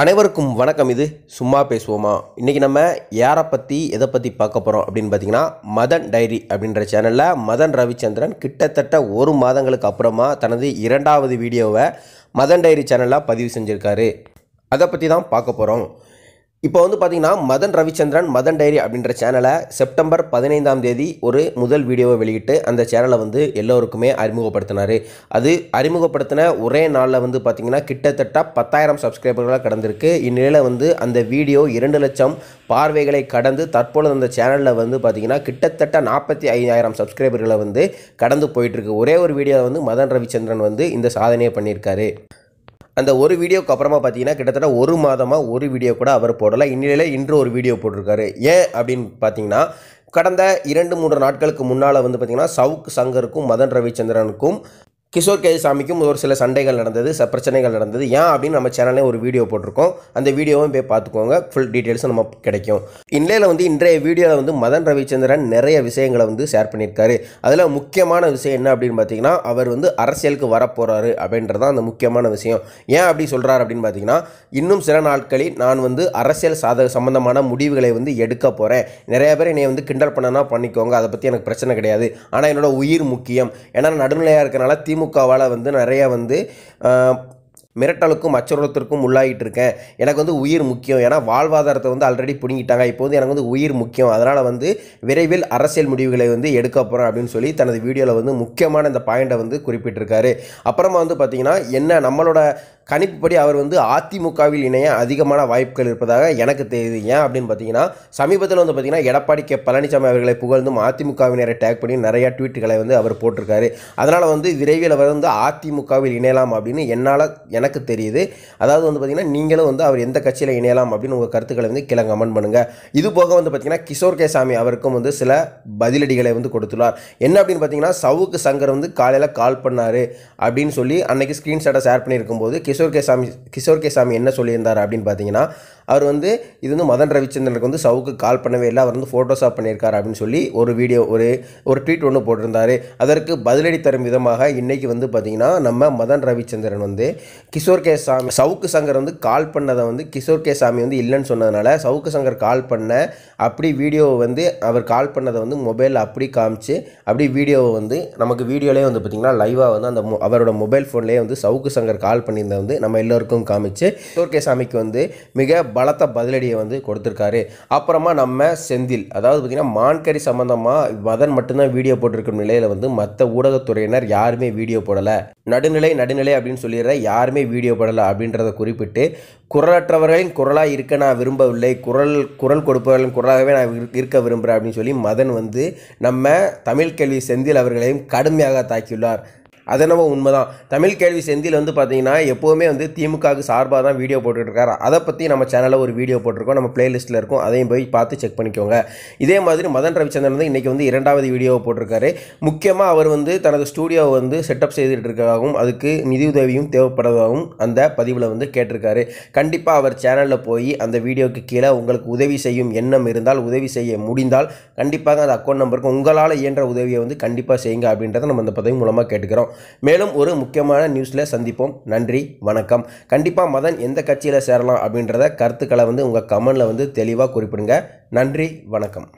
அனைவருக்கும் வணக்கம் இது சும்மா பேசுவோமா இன்றைக்கி நம்ம யாரை பற்றி எதை பற்றி பார்க்க போகிறோம் அப்படின்னு பார்த்தீங்கன்னா மதன் டைரி அப்படின்ற சேனலில் மதன் ரவிச்சந்திரன் கிட்டத்தட்ட ஒரு மாதங்களுக்கு அப்புறமா தனது இரண்டாவது வீடியோவை மதன் டைரி சேனலில் பதிவு செஞ்சுருக்காரு அதை பற்றி தான் பார்க்க போகிறோம் இப்போ வந்து பார்த்தீங்கன்னா மதன் ரவிச்சந்திரன் மதன் டைரி அப்படின்ற சேனலை செப்டம்பர் பதினைந்தாம் தேதி ஒரு முதல் வீடியோவை வெளியிட்டு அந்த சேனலை வந்து எல்லோருக்குமே அறிமுகப்படுத்தினார் அது அறிமுகப்படுத்தின ஒரே நாளில் வந்து பார்த்திங்கன்னா கிட்டத்தட்ட பத்தாயிரம் சப்ஸ்கிரைபர்களாக கடந்திருக்கு இந்நிலையில் வந்து அந்த வீடியோ இரண்டு லட்சம் பார்வைகளை கடந்து தற்பொழுது அந்த சேனலில் வந்து பார்த்திங்கன்னா கிட்டத்தட்ட நாற்பத்தி ஐயாயிரம் சப்ஸ்கிரைபர்களை வந்து கடந்து போயிட்டுருக்கு ஒரே ஒரு வீடியோவில் வந்து மதன் ரவிச்சந்திரன் வந்து இந்த சாதனையை பண்ணியிருக்காரு அந்த ஒரு வீடியோக்கு அப்புறமா பார்த்தீங்கன்னா கிட்டத்தட்ட ஒரு மாதமாக ஒரு வீடியோ கூட அவர் போடலை இந்நிலையில் இன்று ஒரு வீடியோ போட்டிருக்காரு ஏன் அப்படின்னு பார்த்தீங்கன்னா கடந்த இரண்டு மூன்று நாட்களுக்கு முன்னால் வந்து பார்த்திங்கன்னா சவுக் சங்கருக்கும் மதன் ரவிச்சந்திரனுக்கும் கிஷோர் கேஜிசாமிக்கும் ஒரு சில சண்டைகள் நடந்தது ச பிரச்சனைகள் நடந்தது ஏன் அப்படின்னு நம்ம சேனல்லே ஒரு வீடியோ போட்டிருக்கோம் அந்த வீடியோவும் போய் பார்த்துக்கோங்க ஃபுல் டீட்டெயில்ஸும் நம்ம கிடைக்கும் இன்றையில் வந்து இன்றைய வீடியோவில் வந்து மதன் ரவிச்சந்திரன் நிறைய விஷயங்களை வந்து ஷேர் பண்ணியிருக்காரு அதில் முக்கியமான விஷயம் என்ன அப்படின்னு பார்த்தீங்கன்னா அவர் வந்து அரசியலுக்கு வரப்போகிறாரு அப்படின்றது தான் அந்த முக்கியமான விஷயம் ஏன் அப்படி சொல்கிறார் அப்படின்னு பார்த்தீங்கன்னா இன்னும் சில நாட்களில் நான் வந்து அரசியல் சாத சம்பந்தமான முடிவுகளை வந்து எடுக்க போகிறேன் நிறைய பேர் என்னை வந்து கிண்டல் பண்ணனா பண்ணிக்கோங்க அதை பற்றி எனக்கு பிரச்சனை கிடையாது ஆனால் என்னோடய உயிர் முக்கியம் ஏன்னா நடுநிலையாக இருக்கிறனால திமுக திமுகவால் வந்து நிறையா வந்து மிரட்டலுக்கும் அச்சுறுத்தலுக்கும் உள்ளாகிட்டு இருக்கேன் எனக்கு வந்து உயிர் முக்கியம் ஏன்னா வாழ்வாதாரத்தை வந்து ஆல்ரெடி பிடுங்கிட்டாங்க இப்போ வந்து எனக்கு வந்து உயிர் முக்கியம் அதனால் வந்து விரைவில் அரசியல் முடிவுகளை வந்து எடுக்க போகிறேன் அப்படின்னு சொல்லி தனது வீடியோவில் வந்து முக்கியமான இந்த பாயிண்டை வந்து குறிப்பிட்டிருக்காரு அப்புறமா வந்து பார்த்திங்கன்னா என்ன நம்மளோட கணிப்புப்படி அவர் வந்து அதிமுகவில் இணைய அதிகமான வாய்ப்புகள் இருப்பதாக எனக்கு தெரியுது ஏன் அப்படின்னு பார்த்தீங்கன்னா சமீபத்தில் வந்து பார்த்தீங்கன்னா எடப்பாடி கே பழனிசாமி அவர்களை புகழ்ந்தும் அதிமுகவினரை டேக் பண்ணி நிறையா ட்வீட்டுகளை வந்து அவர் போட்டிருக்காரு அதனால் வந்து விரைவில் அவர் வந்து அதிமுகவில் இணையலாம் அப்படின்னு என்னால் எனக்கு தெரியுது அதாவது வந்து பார்த்தீங்கன்னா நீங்களும் வந்து அவர் எந்த கட்சியில் இணையலாம் அப்படின்னு உங்கள் கருத்துக்களை வந்து கிளங்க கமெண்ட் பண்ணுங்கள் இது போக வந்து பார்த்தீங்கன்னா கிஷோர் கே சாமி அவருக்கும் வந்து சில பதிலடிகளை வந்து கொடுத்துள்ளார் என்ன அப்படின்னு பார்த்தீங்கன்னா சவுக்கு சங்கர் வந்து காலையில் கால் பண்ணார் அப்படின்னு சொல்லி அன்னைக்கு ஸ்க்ரீன்ஷாட்டை ஷேர் போது கிஷோர் கேசாமி கிஷோர் கேசாமி என்ன சொல்லியிருந்தார் அப்படின்னு பார்த்தீங்கன்னா அவர் வந்து இது வந்து மதன் ரவிச்சந்திரனுக்கு வந்து சவுக்கு கால் பண்ணவே இல்லை அவர் வந்து ஃபோட்டோஷாப் பண்ணியிருக்காரு அப்படின்னு சொல்லி ஒரு வீடியோ ஒரு ஒரு ட்வீட் ஒன்று போட்டிருந்தார் அதற்கு பதிலடி தரும் விதமாக இன்றைக்கி வந்து பார்த்திங்கன்னா நம்ம மதன் ரவிச்சந்திரன் வந்து கிஷோர் கே சாமி சவுக்கு சங்கர் வந்து கால் பண்ணதை வந்து கிஷோர் கே சாமி வந்து இல்லைன்னு சொன்னதுனால சவுக்கு சங்கர் கால் பண்ண அப்படி வீடியோவை வந்து அவர் கால் பண்ணதை வந்து மொபைலில் அப்படி காமிச்சு அப்படி வீடியோவை வந்து நமக்கு வீடியோலேயே வந்து பார்த்திங்கன்னா லைவாக வந்து அந்த அவரோட மொபைல் ஃபோன்லேயே வந்து சவுக்கு சங்கர் கால் பண்ணியிருந்த வந்து நம்ம எல்லோருக்கும் காமிச்சு கிஷோர் கே சாமிக்கு வந்து மிக பலத்த பதிலடியை வந்து கொடுத்துருக்காரு அப்புறமா நம்ம செந்தில் அதாவது பார்த்திங்கன்னா மான்கறி சம்மந்தமாக மதன் மட்டும்தான் வீடியோ போட்டிருக்கும் நிலையில் வந்து மற்ற ஊடகத்துறையினர் யாருமே வீடியோ போடலை நடுநிலை நடுநிலை அப்படின்னு சொல்லிடுற யாருமே வீடியோ போடலை அப்படின்றத குறிப்பிட்டு குரலற்றவர்களின் குரலாக இருக்க நான் விரும்பவில்லை குரல் குரல் கொடுப்பவர்களின் குரலாகவே நான் இருக்க விரும்புகிறேன் அப்படின்னு சொல்லி மதன் வந்து நம்ம தமிழ் கேள்வி செந்தில் அவர்களையும் கடுமையாக தாக்கியுள்ளார் அதனவோ உண்மை உண்மைதான் தமிழ் கேள்வி செந்தியில் வந்து பார்த்தீங்கன்னா எப்போவுமே வந்து திமுகவுக்கு சார்பாக தான் வீடியோ போட்டுட்ருக்காரு அதை பற்றி நம்ம சேனலில் ஒரு வீடியோ போட்டிருக்கோம் நம்ம பிளேலிஸ்ட்டில் இருக்கும் அதையும் போய் பார்த்து செக் பண்ணிக்கோங்க இதே மாதிரி மதன் ரவிச்சந்திரன் வந்து இன்றைக்கி வந்து இரண்டாவது வீடியோவை போட்டிருக்காரு முக்கியமாக அவர் வந்து தனது ஸ்டூடியோவை வந்து செட்டப் செய்துட்டு இருக்கதாகவும் அதுக்கு நிதியுதவியும் தேவைப்படுவதாகவும் அந்த பதிவில் வந்து கேட்டிருக்காரு கண்டிப்பாக அவர் சேனலில் போய் அந்த வீடியோக்கு கீழே உங்களுக்கு உதவி செய்யும் எண்ணம் இருந்தால் உதவி செய்ய முடிந்தால் கண்டிப்பாக அந்த அக்கௌண்ட் நம்பருக்கு உங்களால் இயன்ற உதவியை வந்து கண்டிப்பாக செய்யுங்க அப்படின்றத நம்ம அந்த பதவி மூலமாக கேட்டுக்கிறோம் மேலும் ஒரு முக்கியமான நியூஸில் சந்திப்போம் நன்றி வணக்கம் கண்டிப்பாக மதன் எந்த கட்சியில் சேரலாம் அப்படின்றத கருத்துக்களை வந்து உங்கள் கமெண்டில் வந்து தெளிவாக குறிப்பிடுங்க நன்றி வணக்கம்